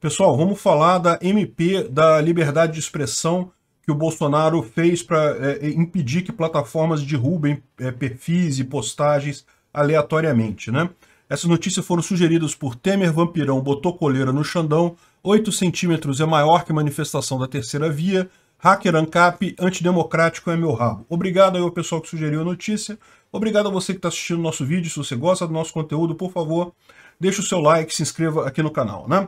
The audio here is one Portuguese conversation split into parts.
Pessoal, vamos falar da MP, da liberdade de expressão que o Bolsonaro fez para é, é, impedir que plataformas derrubem é, perfis e postagens aleatoriamente, né? Essas notícias foram sugeridas por Temer Vampirão botou coleira no Xandão, 8 centímetros é maior que manifestação da terceira via, hacker ANCAP, antidemocrático é meu rabo. Obrigado aí ao pessoal que sugeriu a notícia, obrigado a você que está assistindo nosso vídeo, se você gosta do nosso conteúdo, por favor, deixe o seu like, se inscreva aqui no canal, né?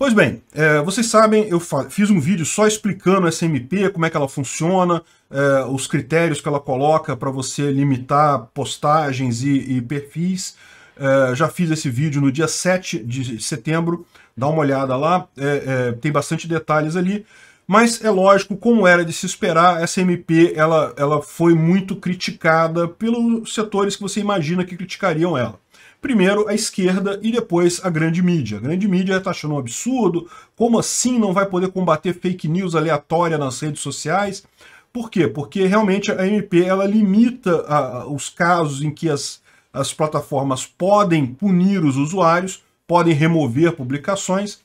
Pois bem, é, vocês sabem, eu fiz um vídeo só explicando a SMP, como é que ela funciona, é, os critérios que ela coloca para você limitar postagens e, e perfis. É, já fiz esse vídeo no dia 7 de setembro, dá uma olhada lá, é, é, tem bastante detalhes ali. Mas é lógico, como era de se esperar, essa MP ela, ela foi muito criticada pelos setores que você imagina que criticariam ela. Primeiro a esquerda e depois a grande mídia. A grande mídia está achando um absurdo, como assim não vai poder combater fake news aleatória nas redes sociais? Por quê? Porque realmente a MP ela limita a, os casos em que as, as plataformas podem punir os usuários, podem remover publicações,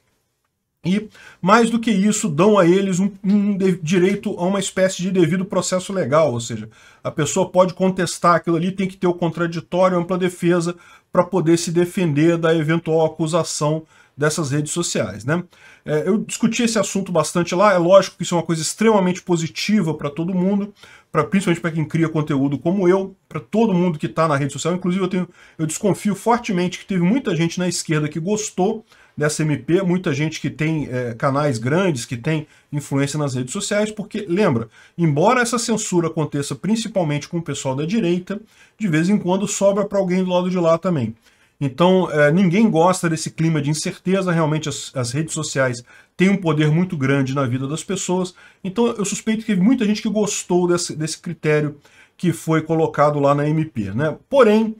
e, mais do que isso, dão a eles um, um de, direito a uma espécie de devido processo legal, ou seja, a pessoa pode contestar aquilo ali, tem que ter o contraditório, ampla defesa, para poder se defender da eventual acusação dessas redes sociais. Né? É, eu discuti esse assunto bastante lá, é lógico que isso é uma coisa extremamente positiva para todo mundo, pra, principalmente para quem cria conteúdo como eu, para todo mundo que está na rede social. Inclusive, eu, tenho, eu desconfio fortemente que teve muita gente na esquerda que gostou dessa MP, muita gente que tem é, canais grandes, que tem influência nas redes sociais, porque, lembra, embora essa censura aconteça principalmente com o pessoal da direita, de vez em quando sobra para alguém do lado de lá também. Então, é, ninguém gosta desse clima de incerteza, realmente as, as redes sociais têm um poder muito grande na vida das pessoas. Então, eu suspeito que teve muita gente que gostou desse, desse critério que foi colocado lá na MP. Né? Porém,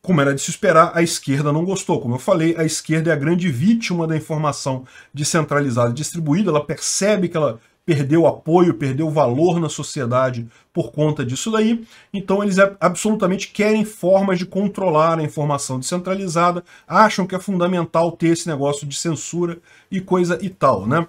como era de se esperar, a esquerda não gostou. Como eu falei, a esquerda é a grande vítima da informação descentralizada e distribuída, ela percebe que ela perdeu apoio, perdeu valor na sociedade por conta disso daí. Então eles absolutamente querem formas de controlar a informação descentralizada, acham que é fundamental ter esse negócio de censura e coisa e tal, né?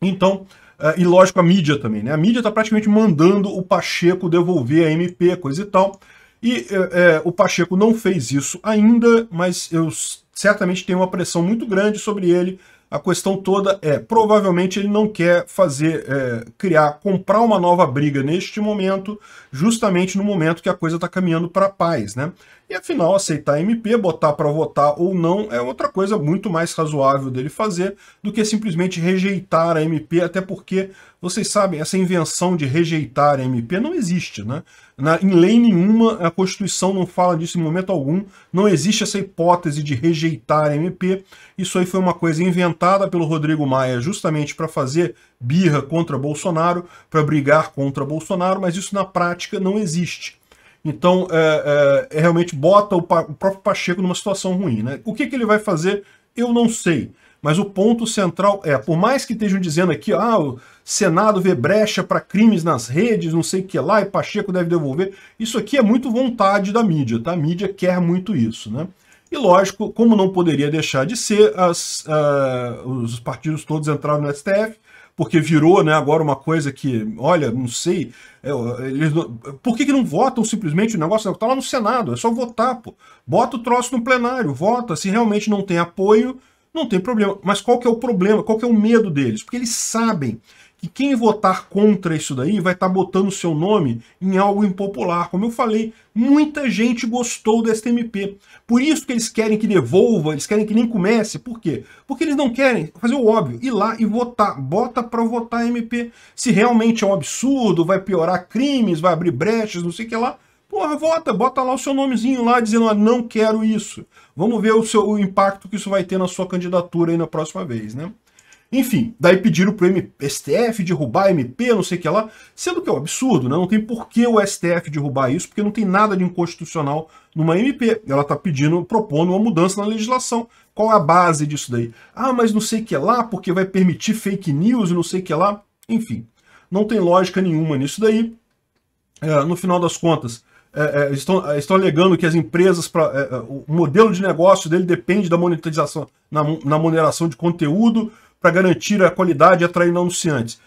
Então, é, e lógico a mídia também, né? A mídia está praticamente mandando o Pacheco devolver a MP, coisa e tal. E é, é, o Pacheco não fez isso ainda, mas eu certamente tenho uma pressão muito grande sobre ele a questão toda é, provavelmente ele não quer fazer, é, criar, comprar uma nova briga neste momento, justamente no momento que a coisa está caminhando para a paz, né? E afinal, aceitar MP, botar para votar ou não, é outra coisa muito mais razoável dele fazer do que simplesmente rejeitar a MP, até porque, vocês sabem, essa invenção de rejeitar a MP não existe. Né? Na, em lei nenhuma, a Constituição não fala disso em momento algum, não existe essa hipótese de rejeitar a MP. Isso aí foi uma coisa inventada pelo Rodrigo Maia justamente para fazer birra contra Bolsonaro, para brigar contra Bolsonaro, mas isso na prática não existe. Então, é, é, é, realmente bota o, o, próprio Pacheco numa situação ruim. Né? O que, que ele vai fazer, eu não sei. Mas o ponto central é, por mais que estejam dizendo aqui, ah, o Senado vê brecha para crimes nas redes, não sei o que lá, e Pacheco deve devolver, isso aqui é muito vontade da mídia, tá? A mídia quer muito isso, né? E lógico, como não poderia deixar de ser, as, uh, os partidos todos entraram no STF, porque virou né, agora uma coisa que, olha, não sei, é, eles, por que, que não votam simplesmente o negócio? Está lá no Senado, é só votar, pô. Bota o troço no plenário, vota. Se realmente não tem apoio, não tem problema. Mas qual que é o problema? Qual que é o medo deles? Porque eles sabem que quem votar contra isso daí vai estar tá botando seu nome em algo impopular. Como eu falei, muita gente gostou do STMP. Por isso que eles querem que devolva, eles querem que nem comece. Por quê? Porque eles não querem fazer o óbvio, ir lá e votar. Bota para votar MP. Se realmente é um absurdo, vai piorar crimes, vai abrir brechas, não sei o que lá. Porra, vota, bota lá o seu nomezinho lá dizendo, ah, não quero isso. Vamos ver o, seu, o impacto que isso vai ter na sua candidatura aí na próxima vez, né? Enfim, daí pediram pro STF derrubar MP, não sei o que lá, sendo que é um absurdo, né? Não tem por que o STF derrubar isso, porque não tem nada de inconstitucional numa MP. Ela está pedindo, propondo uma mudança na legislação. Qual é a base disso daí? Ah, mas não sei o que lá, porque vai permitir fake news e não sei o que lá. Enfim, não tem lógica nenhuma nisso daí. É, no final das contas, é, é, estão, é, estão alegando que as empresas, pra, é, é, o modelo de negócio dele depende da monetização, na, na, moderação de conteúdo, para garantir a qualidade e atrair anunciantes.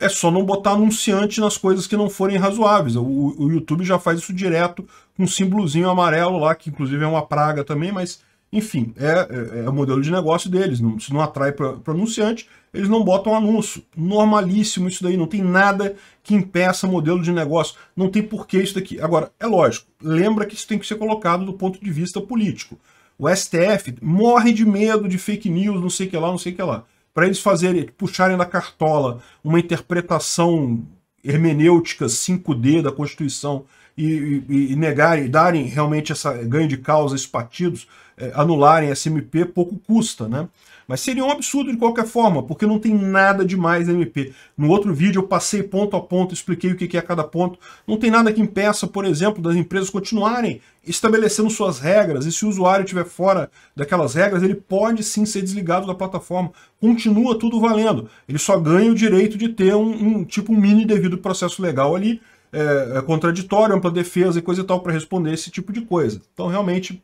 É só não botar anunciante nas coisas que não forem razoáveis. O, o YouTube já faz isso direto com um símbolozinho amarelo lá, que inclusive é uma praga também, mas enfim, é, é, é, o modelo de negócio deles. Não, se não atrai para anunciante, eles não botam anúncio. Normalíssimo isso daí. Não tem nada que impeça modelo de negócio. Não tem porquê isso daqui. Agora, é lógico, lembra que isso tem que ser colocado do ponto de vista político. O STF morre de medo de fake news, não sei o que lá, não sei o que lá para eles fazerem, puxarem na cartola uma interpretação hermenêutica 5D da Constituição e, e, e negarem, darem realmente essa ganho de causa a esses partidos, é, anularem a SMP, pouco custa, né? Mas seria um absurdo de qualquer forma, porque não tem nada demais na MP. No outro vídeo eu passei ponto a ponto, expliquei o que é cada ponto. Não tem nada que impeça, por exemplo, das empresas continuarem estabelecendo suas regras, e se o usuário estiver fora daquelas regras, ele pode sim ser desligado da plataforma. Continua tudo valendo. Ele só ganha o direito de ter um, um tipo um mini devido processo legal ali, é, é, contraditório, ampla defesa e coisa e tal para responder esse tipo de coisa. Então, realmente,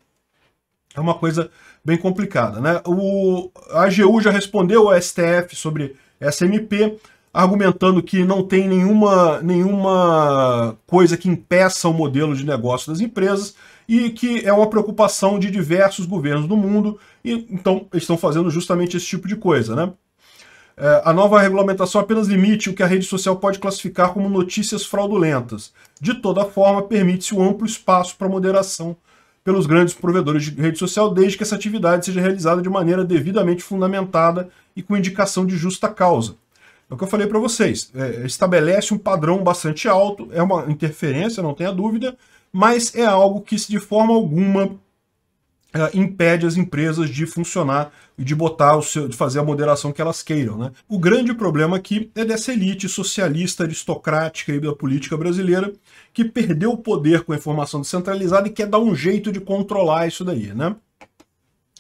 é uma coisa bem complicada. Né? O, a AGU já respondeu ao STF sobre SMP, argumentando que não tem nenhuma, nenhuma coisa que impeça o modelo de negócio das empresas e que é uma preocupação de diversos governos do mundo, e então estão fazendo justamente esse tipo de coisa. Né? É, a nova regulamentação apenas limite o que a rede social pode classificar como notícias fraudulentas. De toda forma, permite-se um amplo espaço para moderação pelos grandes provedores de rede social, desde que essa atividade seja realizada de maneira devidamente fundamentada e com indicação de justa causa. É o que eu falei para vocês. É, estabelece um padrão bastante alto, é uma interferência, não tenha dúvida, mas é algo que, se de forma alguma Uh, impede as empresas de funcionar e de botar o seu, de fazer a moderação que elas queiram. Né? O grande problema aqui é dessa elite socialista, aristocrática da política brasileira, que perdeu o poder com a informação descentralizada e quer dar um jeito de controlar isso daí. Né?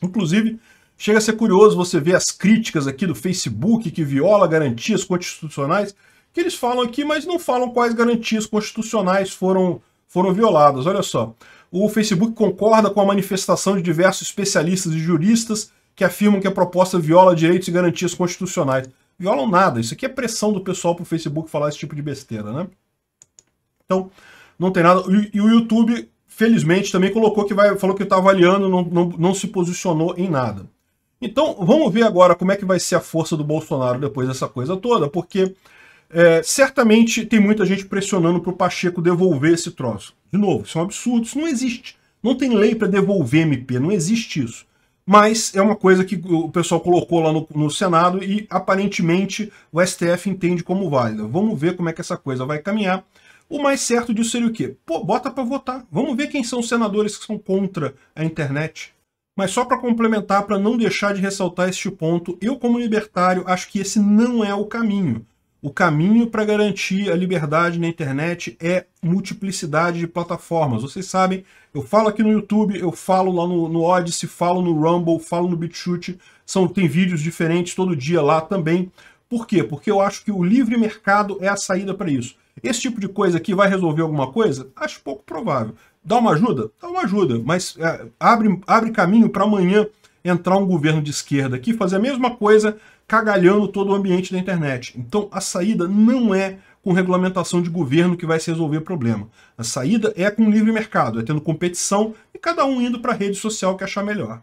Inclusive, chega a ser curioso você ver as críticas aqui do Facebook que viola garantias constitucionais, que eles falam aqui, mas não falam quais garantias constitucionais foram foram violadas. Olha só. O Facebook concorda com a manifestação de diversos especialistas e juristas que afirmam que a proposta viola direitos e garantias constitucionais. Violam nada. Isso aqui é pressão do pessoal para o Facebook falar esse tipo de besteira, né? Então, não tem nada. E o YouTube, felizmente, também colocou que vai, falou que está avaliando, não, não, não se posicionou em nada. Então, vamos ver agora como é que vai ser a força do Bolsonaro depois dessa coisa toda, porque é, certamente tem muita gente pressionando para o Pacheco devolver esse troço. De novo, isso é um absurdo, isso não existe. Não tem lei para devolver MP, não existe isso. Mas é uma coisa que o pessoal colocou lá no, no, Senado e aparentemente o STF entende como válida. Vamos ver como é que essa coisa vai caminhar. O mais certo disso seria o quê? Pô, bota para votar. Vamos ver quem são os senadores que são contra a internet. Mas só para complementar, para não deixar de ressaltar este ponto, eu como libertário acho que esse não é o caminho. O caminho para garantir a liberdade na internet é multiplicidade de plataformas. Vocês sabem, eu falo aqui no YouTube, eu falo lá no, no Odyssey, falo no Rumble, falo no BitChute. São, tem vídeos diferentes todo dia lá também. Por quê? Porque eu acho que o livre mercado é a saída para isso. Esse tipo de coisa aqui vai resolver alguma coisa? Acho pouco provável. Dá uma ajuda? Dá uma ajuda, mas é, abre, abre caminho para amanhã entrar um governo de esquerda aqui e fazer a mesma coisa, cagalhando todo o ambiente da internet. Então a saída não é com regulamentação de governo que vai se resolver o problema. A saída é com livre mercado, é tendo competição e cada um indo para a rede social que achar melhor.